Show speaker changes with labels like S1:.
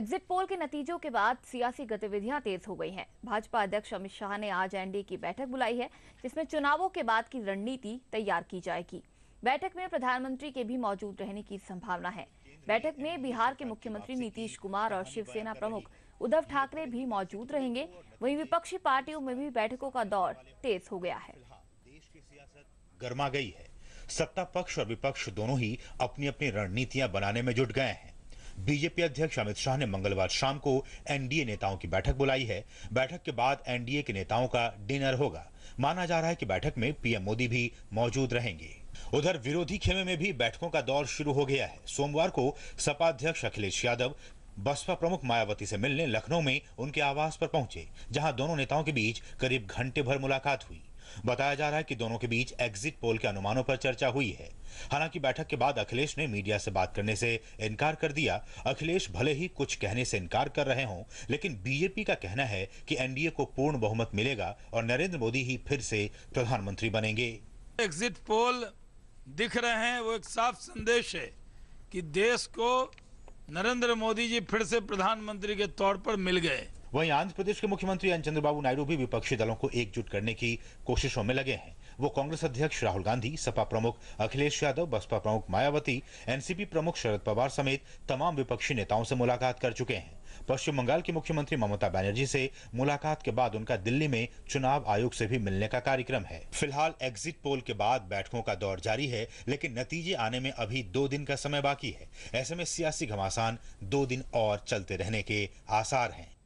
S1: exit poll के नतीजों के बाद सियासी गतिविधियां तेज हो गई हैं भाजपा अध्यक्ष अमित शाह ने आज एनडीए की बैठक बुलाई है जिसमें चुनावों के बाद की रणनीति तैयार की जाएगी बैठक में प्रधानमंत्री के भी मौजूद रहने की संभावना है बैठक में बिहार के मुख्यमंत्री नीतीश कुमार और शिवसेना प्रमुख उद्धव ठाकरे भी मौजूद रहेंगे वहीं विपक्षी पार्टियों में भी बैठकों का दौर तेज हो गया है देश की
S2: सियासत गर्मा गई है सत्ता पक्ष और विपक्ष दोनों ही अपनी अपनी रणनीतियां बनाने में जुट गए हैं बीजेपी अध्यक्ष अमित शाह ने मंगलवार शाम को एनडीए नेताओं की बैठक बुलाई है बैठक के बाद एनडीए के नेताओं का डिनर होगा माना जा रहा है कि बैठक में पीएम मोदी भी मौजूद रहेंगे उधर विरोधी खेमे में भी बैठकों का दौर शुरू हो गया है सोमवार को सपा अध्यक्ष अखिलेश यादव बसपा प्रमुख मायावती से मिलने लखनऊ में उनके आवास पर पहुंचे जहां दोनों नेताओं के बीच करीब घंटे भर मुलाकात हुई बताया जा रहा है कि दोनों के बीच एग्जिट पोल के अनुमानों पर चर्चा हुई है हालांकि बैठक के बाद अखिलेश ने मीडिया से बात करने से इनकार कर दिया अखिलेश भले ही कुछ कहने से इनकार कर रहे हों लेकिन बीजेपी का कहना है कि एनडीए को पूर्ण बहुमत मिलेगा और नरेंद्र मोदी ही फिर से प्रधानमंत्री बनेंगे
S3: एग्जिट पोल दिख रहे हैं वो एक साफ संदेश है कि देश को नरेंद्र मोदी जी फिर से प्रधानमंत्री के तौर पर मिल गए
S2: वहीं आंध्र प्रदेश के मुख्यमंत्री एन चंद्रबाबू नायडू भी विपक्षी दलों को एकजुट करने की कोशिशों में लगे हैं वो कांग्रेस अध्यक्ष राहुल गांधी सपा प्रमुख अखिलेश यादव बसपा प्रमुख मायावती एनसीपी प्रमुख शरद पवार समेत तमाम विपक्षी नेताओं से मुलाकात कर चुके हैं पश्चिम बंगाल की मुख्यमंत्री ममता बनर्जी से मुलाकात के बाद उनका दिल्ली में चुनाव आयोग से भी मिलने का कार्यक्रम है फिलहाल एग्जिट पोल के बाद बैठकों का दौर जारी है लेकिन नतीजे आने में अभी दो दिन का समय बाकी है ऐसे में सियासी घमासान दो दिन और चलते रहने के आसार हैं